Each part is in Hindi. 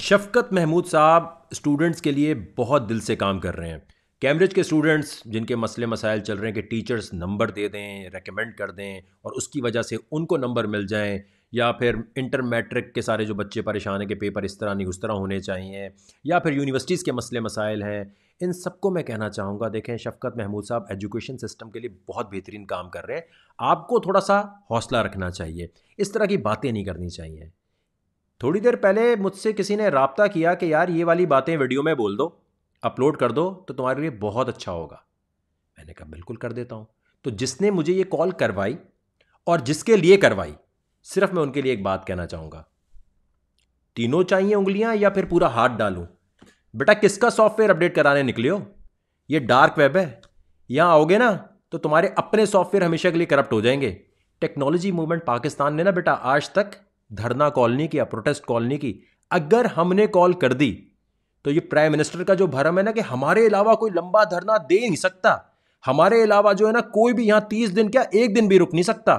शफकत महमूद साहब स्टूडेंट्स के लिए बहुत दिल से काम कर रहे हैं कैम्ब्रिज के स्टूडेंट्स जिनके मसले मसाइल चल रहे हैं कि टीचर्स नंबर दे दें रेकमेंड कर दें और उसकी वजह से उनको नंबर मिल जाएं या फिर इंटर मैट्रिक के सारे जो बच्चे परेशान हैं कि पेपर इस तरह नहीं उस तरह होने चाहिए या फिर यूनिवर्सिटीज़ के मसले मसाइल हैं इन सबको मैं कहना चाहूँगा देखें शफकत महमूद साहब एजुकेशन सिस्टम के लिए बहुत बेहतरीन काम कर रहे हैं आपको थोड़ा सा हौसला रखना चाहिए इस तरह की बातें नहीं करनी चाहिए थोड़ी देर पहले मुझसे किसी ने रबता किया कि यार ये वाली बातें वीडियो में बोल दो अपलोड कर दो तो तुम्हारे लिए बहुत अच्छा होगा मैंने कहा बिल्कुल कर देता हूँ तो जिसने मुझे ये कॉल करवाई और जिसके लिए करवाई सिर्फ मैं उनके लिए एक बात कहना चाहूँगा तीनों चाहिए उंगलियां या फिर पूरा हाथ डालूँ बेटा किसका सॉफ्टवेयर अपडेट कराने निकले हो ये डार्क वेब है यहाँ आओगे ना तो तुम्हारे अपने सॉफ्टवेयर हमेशा के लिए करप्ट हो जाएंगे टेक्नोलॉजी मूवमेंट पाकिस्तान ने ना बेटा आज तक धरना कॉलोनी की या प्रोटेस्ट कॉलोनी की अगर हमने कॉल कर दी तो ये प्राइम मिनिस्टर का जो भरम है ना कि हमारे अलावा कोई लंबा धरना दे नहीं सकता हमारे अलावा जो है ना कोई भी यहाँ तीस दिन क्या एक दिन भी रुक नहीं सकता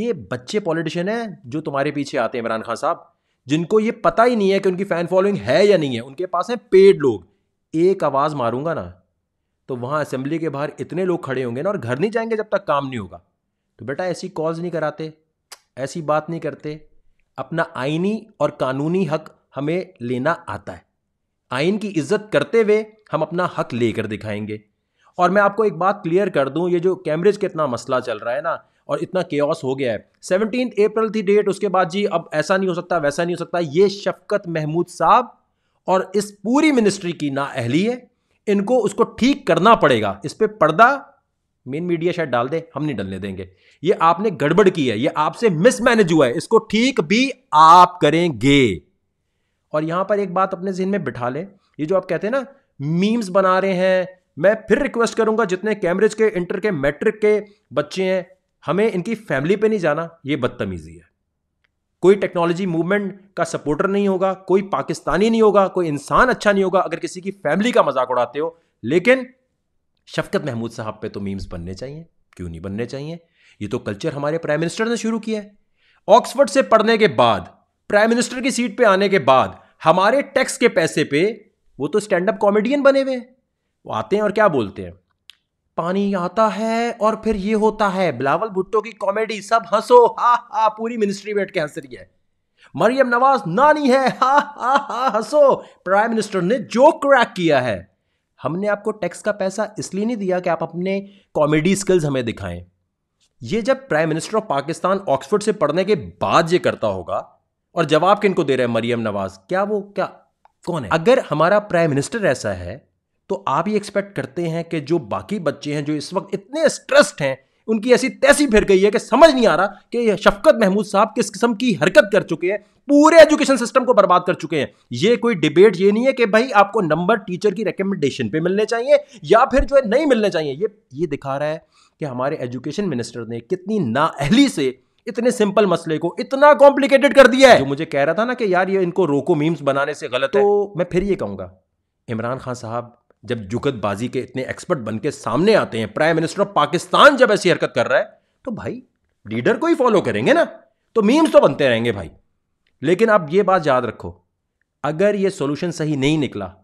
ये बच्चे पॉलिटिशियन हैं जो तुम्हारे पीछे आते हैं इमरान खान साहब जिनको ये पता ही नहीं है कि उनकी फैन फॉलोइंग है या नहीं है उनके पास हैं पेड लोग एक आवाज़ मारूंगा ना तो वहाँ असेंबली के बाहर इतने लोग खड़े होंगे ना और घर नहीं जाएंगे जब तक काम नहीं होगा तो बेटा ऐसी कॉल्स नहीं कराते ऐसी बात नहीं करते अपना आइनी और कानूनी हक हमें लेना आता है आइन की इज्जत करते हुए हम अपना हक लेकर दिखाएंगे और मैं आपको एक बात क्लियर कर दूं ये जो कैम्ब्रिज का इतना मसला चल रहा है ना और इतना केस हो गया है सेवनटीन अप्रैल थी डेट उसके बाद जी अब ऐसा नहीं हो सकता वैसा नहीं हो सकता ये शफकत महमूद साहब और इस पूरी मिनिस्ट्री की ना अहली है इनको उसको ठीक करना पड़ेगा इस पर पर्दा मेन मीडिया शायद डाल दे हम नहीं डालने देंगे ये आपने गड़बड़ की है ये आपसे मिसमैनेज हुआ है इसको ठीक भी आप करेंगे और यहां पर एक बात अपने जहन में बिठा लें ये जो आप कहते हैं ना मीम्स बना रहे हैं मैं फिर रिक्वेस्ट करूंगा जितने कैम्ब्रिज के इंटर के मैट्रिक के बच्चे हैं हमें इनकी फैमिली पे नहीं जाना ये बदतमीजी है कोई टेक्नोलॉजी मूवमेंट का सपोर्टर नहीं होगा कोई पाकिस्तानी नहीं होगा कोई इंसान अच्छा नहीं होगा अगर किसी की फैमिली का मजाक उड़ाते हो लेकिन शफकत महमूद साहब पे तो मीम्स बनने चाहिए क्यों नहीं बनने चाहिए ये तो कल्चर हमारे प्राइम मिनिस्टर ने शुरू किया है ऑक्सफर्ड से पढ़ने के बाद प्राइम मिनिस्टर की सीट पे आने के बाद हमारे टैक्स के पैसे पे वो तो स्टैंड अप कॉमेडियन बने हुए हैं वो आते हैं और क्या बोलते हैं पानी आता है और फिर ये होता है बिलावल भुट्टो की कॉमेडी सब हंसो हा हा पूरी मिनिस्ट्री बैठ के हंस रही है मरियम नवाज नानी है हा हा हा हंसो प्राइम मिनिस्टर ने जो क्रैक किया है हमने आपको टैक्स का पैसा इसलिए नहीं दिया कि आप अपने कॉमेडी स्किल्स हमें दिखाएं ये जब prime minister of Pakistan Oxford से पढ़ने के बाद ये करता होगा और जवाब किनको दे रहे हैं मरियम नवाज क्या वो क्या कौन है अगर हमारा प्राइम मिनिस्टर ऐसा है तो आप ये एक्सपेक्ट करते हैं कि जो बाकी बच्चे हैं जो इस वक्त इतने स्ट्रेस्ड हैं उनकी ऐसी तैसी फिर गई है कि समझ नहीं आ रहा कि शफकत महमूद साहब किस किस्म की हरकत कर चुके हैं पूरे एजुकेशन सिस्टम को बर्बाद कर चुके हैं ये कोई डिबेट ये नहीं है कि भाई आपको नंबर टीचर की रिकमेंडेशन पे मिलने चाहिए या फिर जो है नहीं मिलने चाहिए ये ये दिखा रहा है कि हमारे एजुकेशन मिनिस्टर ने कितनी नाअहली से इतने सिंपल मसले को इतना कॉम्प्लिकेटेड कर दिया है जो मुझे कह रहा था ना कि यार ये इनको रोको मीम्स बनाने से गलत तो है। मैं फिर ये कहूंगा इमरान खान साहब जब जुगतबाजी के इतने एक्सपर्ट बन के सामने आते हैं प्राइम मिनिस्टर ऑफ पाकिस्तान जब ऐसी हरकत कर रहा है तो भाई लीडर को ही फॉलो करेंगे ना तो मीम्स तो बनते रहेंगे भाई लेकिन आप ये बात याद रखो अगर ये सोल्यूशन सही नहीं निकला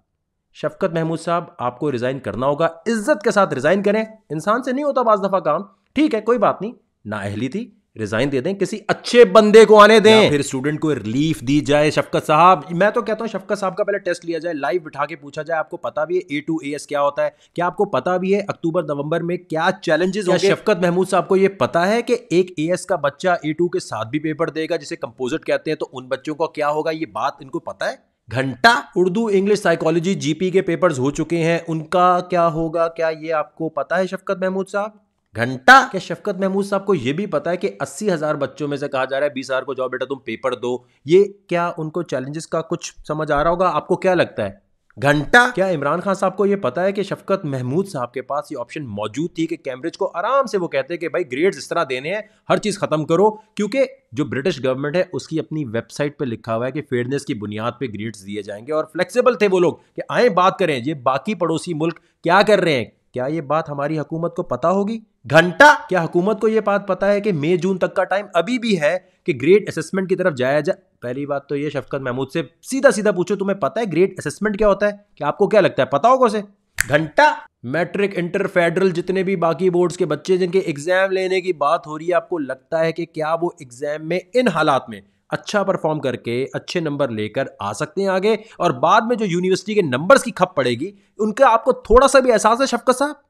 शफकत महमूद साहब आपको रिजाइन करना होगा इज्जत के साथ रिजाइन करें इंसान से नहीं होता बाज दफा काम ठीक है कोई बात नहीं ना अहली थी रिजाइन दे दें किसी अच्छे बंदे को आने दें फिर स्टूडेंट को रिलीफ दी जाए शफकत साहब मैं तो कहता हूं शफकत साहब का पहले टेस्ट लिया जाए लाइव बिठा के पूछा जाए आपको पता भी है ए टू ए एस क्या होता है क्या आपको पता भी है अक्टूबर नवंबर में क्या चैलेंजेस होंगे शफकत महमूद साहब को यह पता है कि एक ए एस का बच्चा ए टू के साथ भी पेपर देगा जिसे कंपोजिट कहते हैं तो उन बच्चों का क्या होगा ये बात इनको पता है घंटा उर्दू इंग्लिश साइकोलॉजी जीपी के पेपर्स हो चुके हैं उनका क्या होगा क्या ये आपको पता है शफकत महमूद साहब घंटा क्या शफकत महमूद साहब को यह भी पता है कि अस्सी हजार बच्चों में से कहा जा रहा है बीस हजार को जाओ बेटा तुम पेपर दो ये क्या उनको चैलेंजेस का कुछ समझ आ रहा होगा आपको क्या लगता है घंटा क्या इमरान खान साहब को यह पता है कि शफकत महमूद साहब के पास ये ऑप्शन मौजूद थी कि कैम्ब्रिज को आराम से वो कहते हैं कि भाई ग्रेड्स इस तरह देने हैं हर चीज़ ख़त्म करो क्योंकि जो ब्रिटिश गवर्नमेंट है उसकी अपनी वेबसाइट पे लिखा हुआ है कि फेयरनेस की बुनियाद पे ग्रेड्स दिए जाएंगे और फ्लेक्सिबल थे वो लोग कि आए बात करें ये बाकी पड़ोसी मुल्क क्या कर रहे हैं क्या ये बात हमारी हुकूमत को पता होगी घंटा क्या हुकूमत को ये बात पता है कि मई जून तक का टाइम अभी भी है कि ग्रेड असेसमेंट की तरफ जाया जाए पहली बात तो ये शफकत महमूद से सीधा सीधा पूछो तुम्हें पता है ग्रेड असेसमेंट क्या होता है कि आपको क्या लगता है पता होगा उसे घंटा मैट्रिक इंटर फेडरल जितने भी बाकी बोर्ड्स के बच्चे जिनके एग्जाम लेने की बात हो रही है आपको लगता है कि क्या वो एग्जाम में इन हालात में अच्छा परफॉर्म करके अच्छे नंबर लेकर आ सकते हैं आगे और बाद में जो यूनिवर्सिटी के नंबर्स की खप पड़ेगी उनका आपको थोड़ा सा भी एहसास है शफकत साहब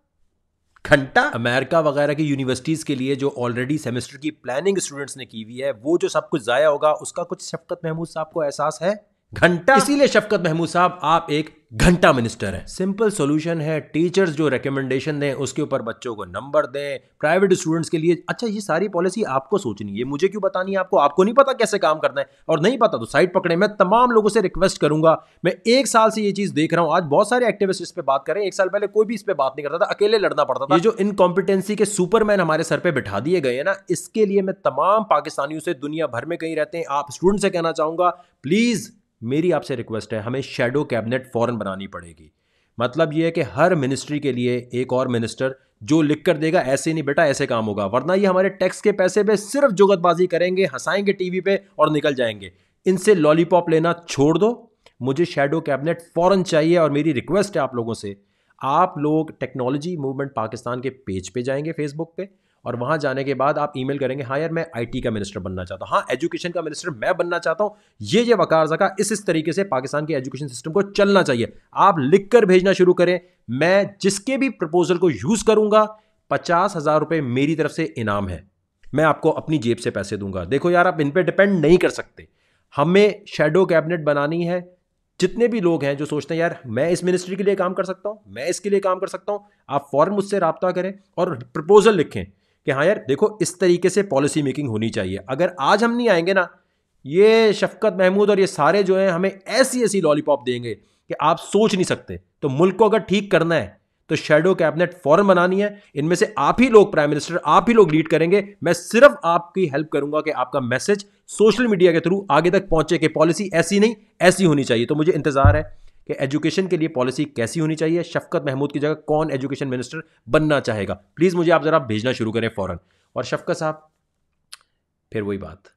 घंटा अमेरिका वगैरह की यूनिवर्सिटीज़ के लिए जो ऑलरेडी सेमेस्टर की प्लानिंग स्टूडेंट्स ने की हुई है वो जो सब कुछ ज़ाया होगा उसका कुछ शफकत महमूद साहब को एहसास है घंटा इसीलिए शफकत महमूद साहब आप एक घंटा मिनिस्टर हैं सिंपल सॉल्यूशन है टीचर्स जो रिकमेंडेशन दें उसके ऊपर बच्चों को नंबर दें प्राइवेट स्टूडेंट्स के लिए अच्छा ये सारी पॉलिसी आपको सोचनी है मुझे क्यों बतानी है आपको आपको नहीं पता कैसे काम करना है और नहीं पता तो साइड पकड़े मैं तमाम लोगों से रिक्वेस्ट करूंगा मैं एक साल से ये चीज देख रहा हूँ आज बहुत सारे एक्टिविस्ट इस पर बात करें एक साल पहले कोई भी इस पर बात नहीं करता था अकेले लड़ना पड़ता था ये जो इनकॉम्पिटेंसी के सुपरमैन हमारे सर पर बिठा दिए गए हैं ना इसके लिए मैं तमाम पाकिस्तानियों से दुनिया भर में कहीं रहते हैं आप स्टूडेंट से कहना चाहूंगा प्लीज मेरी आपसे रिक्वेस्ट है हमें शेडो कैबिनेट फ़ौरन बनानी पड़ेगी मतलब ये है कि हर मिनिस्ट्री के लिए एक और मिनिस्टर जो लिख कर देगा ऐसे नहीं बेटा ऐसे काम होगा वरना ये हमारे टैक्स के पैसे पे सिर्फ जुगतबाजी करेंगे हंसाएंगे टीवी पे और निकल जाएंगे इनसे लॉलीपॉप लेना छोड़ दो मुझे शेडो कैबिनेट फ़ौरन चाहिए और मेरी रिक्वेस्ट है आप लोगों से आप लोग टेक्नोलॉजी मूवमेंट पाकिस्तान के पेज पे जाएंगे फेसबुक पे और वहाँ जाने के बाद आप ईमेल करेंगे हाँ यार मैं आईटी का मिनिस्टर बनना चाहता हूँ हाँ एजुकेशन का मिनिस्टर मैं बनना चाहता हूँ ये ये वकार जका इस इस तरीके से पाकिस्तान के एजुकेशन सिस्टम को चलना चाहिए आप लिख कर भेजना शुरू करें मैं जिसके भी प्रपोजल को यूज़ करूंगा पचास हज़ार रुपये मेरी तरफ से इनाम है मैं आपको अपनी जेब से पैसे दूंगा देखो यार आप इन पर डिपेंड नहीं कर सकते हमें शेडो कैबिनेट बनानी है जितने भी लोग हैं जो सोचते हैं यार मैं इस मिनिस्ट्री के लिए काम कर सकता हूँ मैं इसके लिए काम कर सकता हूँ आप फ़ौरन मुझसे रबता करें और प्रपोजल लिखें कि हाँ यार देखो इस तरीके से पॉलिसी मेकिंग होनी चाहिए अगर आज हम नहीं आएंगे ना ये शफकत महमूद और ये सारे जो हैं हमें ऐसी ऐसी लॉलीपॉप देंगे कि आप सोच नहीं सकते तो मुल्क को अगर ठीक करना है तो शेडो कैबिनेट फॉरन बनानी है इनमें से आप ही लोग प्राइम मिनिस्टर आप ही लोग लीड करेंगे मैं सिर्फ आपकी हेल्प करूंगा कि आपका मैसेज सोशल मीडिया के थ्रू आगे तक पहुंचे कि पॉलिसी ऐसी नहीं ऐसी होनी चाहिए तो मुझे इंतजार है कि एजुकेशन के लिए पॉलिसी कैसी होनी चाहिए शफकत महमूद की जगह कौन एजुकेशन मिनिस्टर बनना चाहेगा प्लीज़ मुझे आप ज़रा भेजना शुरू करें फ़ौरन और शफकत साहब फिर वही बात